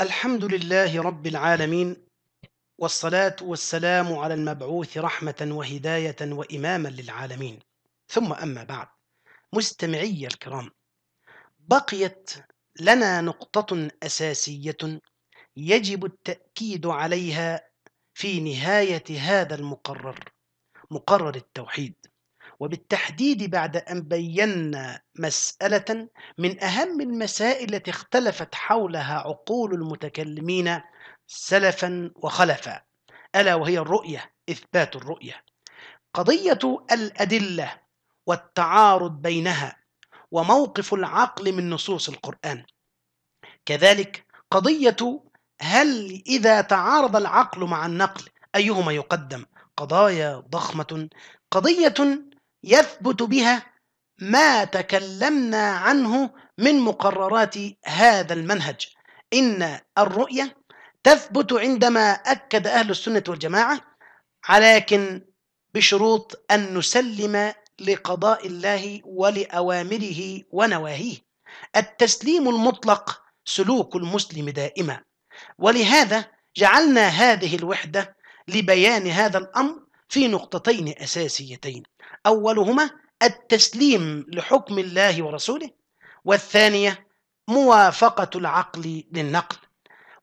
الحمد لله رب العالمين والصلاة والسلام على المبعوث رحمة وهداية وإماما للعالمين ثم أما بعد مستمعي الكرام بقيت لنا نقطة أساسية يجب التأكيد عليها في نهاية هذا المقرر مقرر التوحيد وبالتحديد بعد أن بينا مسألة من أهم المسائل التي اختلفت حولها عقول المتكلمين سلفا وخلفا ألا وهي الرؤية إثبات الرؤية قضية الأدلة والتعارض بينها وموقف العقل من نصوص القرآن كذلك قضية هل إذا تعارض العقل مع النقل أيهما يقدم قضايا ضخمة قضية يثبت بها ما تكلمنا عنه من مقررات هذا المنهج إن الرؤية تثبت عندما أكد أهل السنة والجماعة لكن بشروط أن نسلم لقضاء الله ولأوامره ونواهيه التسليم المطلق سلوك المسلم دائما ولهذا جعلنا هذه الوحدة لبيان هذا الأمر في نقطتين أساسيتين أولهما التسليم لحكم الله ورسوله والثانية موافقة العقل للنقل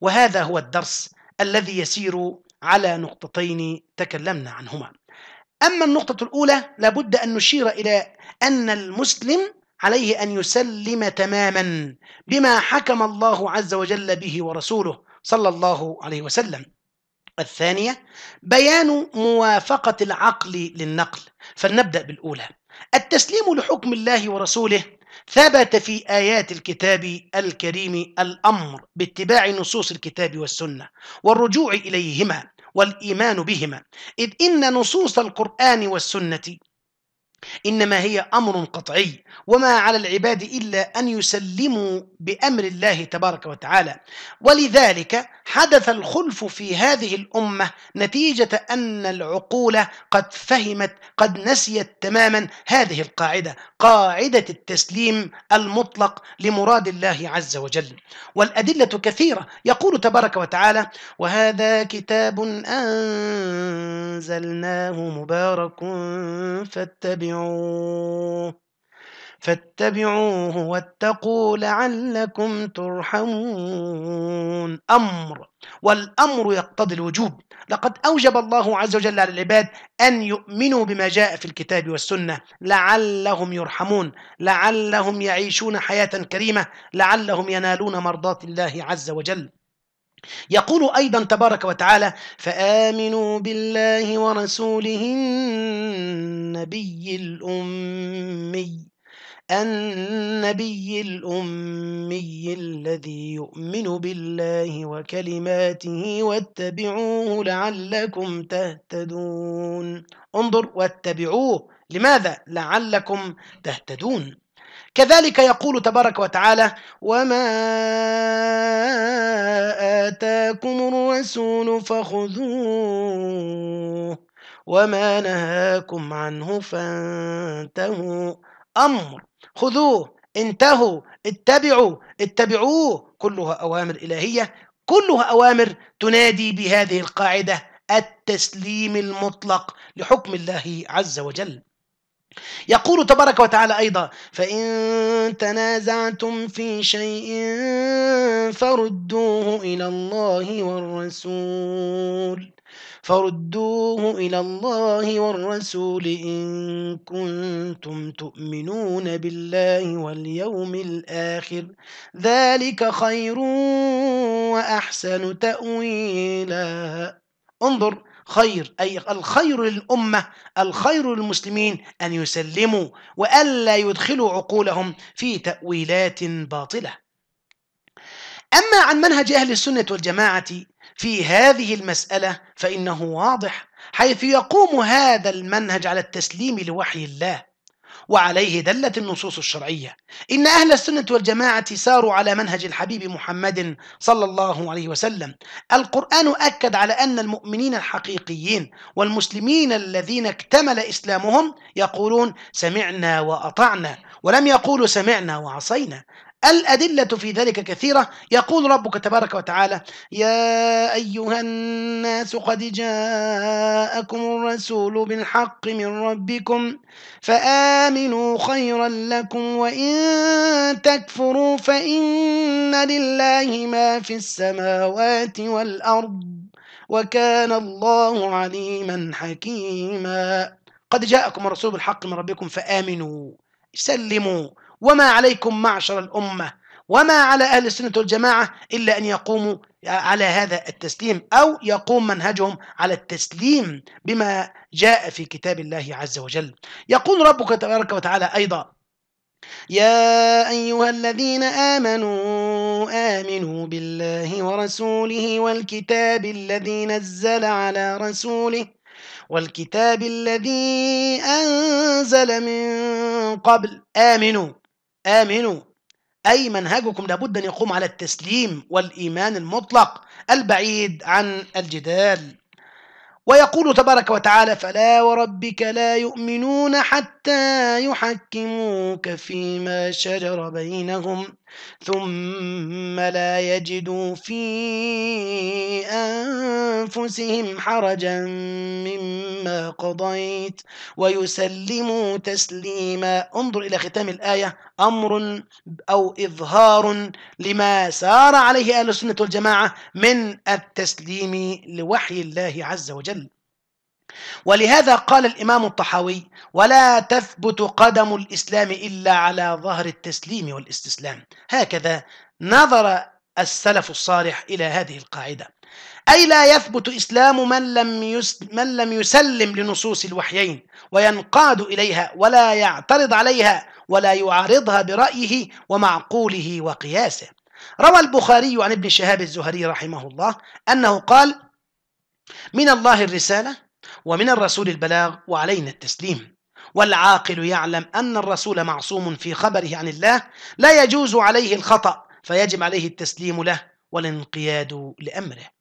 وهذا هو الدرس الذي يسير على نقطتين تكلمنا عنهما أما النقطة الأولى لابد أن نشير إلى أن المسلم عليه أن يسلم تماما بما حكم الله عز وجل به ورسوله صلى الله عليه وسلم الثانية بيان موافقة العقل للنقل فلنبدأ بالأولى التسليم لحكم الله ورسوله ثبت في آيات الكتاب الكريم الأمر باتباع نصوص الكتاب والسنة والرجوع إليهما والإيمان بهما إذ إن نصوص القرآن والسنة إنما هي أمر قطعي وما على العباد إلا أن يسلموا بأمر الله تبارك وتعالى ولذلك حدث الخلف في هذه الأمة نتيجة أن العقول قد فهمت قد نسيت تماما هذه القاعدة قاعدة التسليم المطلق لمراد الله عز وجل والأدلة كثيرة يقول تبارك وتعالى وهذا كتاب أنزلناه مبارك فاتبعوا فاتبعوه فاتبعوه واتقوا لعلكم ترحمون أمر والأمر يقتضي الوجوب لقد أوجب الله عز وجل على العباد أن يؤمنوا بما جاء في الكتاب والسنة لعلهم يرحمون لعلهم يعيشون حياة كريمة لعلهم ينالون مرضاة الله عز وجل يقول أيضا تبارك وتعالى فآمنوا بالله ورسوله النبي الأمي النبي الأمي الذي يؤمن بالله وكلماته واتبعوه لعلكم تهتدون انظر واتبعوه لماذا لعلكم تهتدون كذلك يقول تبارك وتعالى وما آتاكم الرسول فخذوه وما نهاكم عنه فانتهوا أمر خذوه انتهوا اتبعوا اتبعوه كلها أوامر إلهية كلها أوامر تنادي بهذه القاعدة التسليم المطلق لحكم الله عز وجل يقول تبارك وتعالى أيضا فإن تنازعتم في شيء فردوه إلى الله والرسول فردوه إلى الله والرسول إن كنتم تؤمنون بالله واليوم الآخر ذلك خير وأحسن تأويلا انظر خير أي الخير للأمة الخير للمسلمين أن يسلموا وألا يدخلوا عقولهم في تأويلات باطلة أما عن منهج أهل السنة والجماعة في هذه المسألة فإنه واضح حيث يقوم هذا المنهج على التسليم لوحي الله وعليه دلت النصوص الشرعية إن أهل السنة والجماعة ساروا على منهج الحبيب محمد صلى الله عليه وسلم القرآن أكد على أن المؤمنين الحقيقيين والمسلمين الذين اكتمل إسلامهم يقولون سمعنا وأطعنا ولم يقولوا سمعنا وعصينا الأدلة في ذلك كثيرة يقول ربك تبارك وتعالى يا أيها الناس قد جاءكم الرسول بالحق من ربكم فآمنوا خيرا لكم وإن تكفروا فإن لله ما في السماوات والأرض وكان الله عليما حكيما قد جاءكم الرسول بالحق من ربكم فآمنوا سلموا وما عليكم معشر الأمة وما على أهل السنة والجماعة إلا أن يقوموا آه، على هذا التسليم أو يقوم منهجهم على التسليم بما جاء في كتاب الله عز وجل يقول ربك تبارك وتعالى أيضا يا أيها الذين آمنوا آمنوا بالله ورسوله والكتاب الذي نزل على رسوله والكتاب الذي أنزل من قبل آمنوا آمنوا أي منهجكم لابد أن يقوم على التسليم والإيمان المطلق البعيد عن الجدال ويقول تبارك وتعالى فلا وربك لا يؤمنون حتى يحكموك فيما شجر بينهم ثم لا يجدوا في أنفسهم حرجا مما قضيت ويسلموا تسليما انظر إلى ختام الآية أمر أو إظهار لما سار عليه أهل السنة والجماعة من التسليم لوحي الله عز وجل ولهذا قال الإمام الطحاوي ولا تثبت قدم الإسلام إلا على ظهر التسليم والاستسلام هكذا نظر السلف الصالح إلى هذه القاعدة أي لا يثبت إسلام من لم, يس من لم يسلم لنصوص الوحيين وينقاد إليها ولا يعترض عليها ولا يعارضها برأيه ومعقوله وقياسه روى البخاري عن ابن شهاب الزهري رحمه الله أنه قال من الله الرسالة ومن الرسول البلاغ وعلينا التسليم والعاقل يعلم أن الرسول معصوم في خبره عن الله لا يجوز عليه الخطأ فيجب عليه التسليم له والانقياد لأمره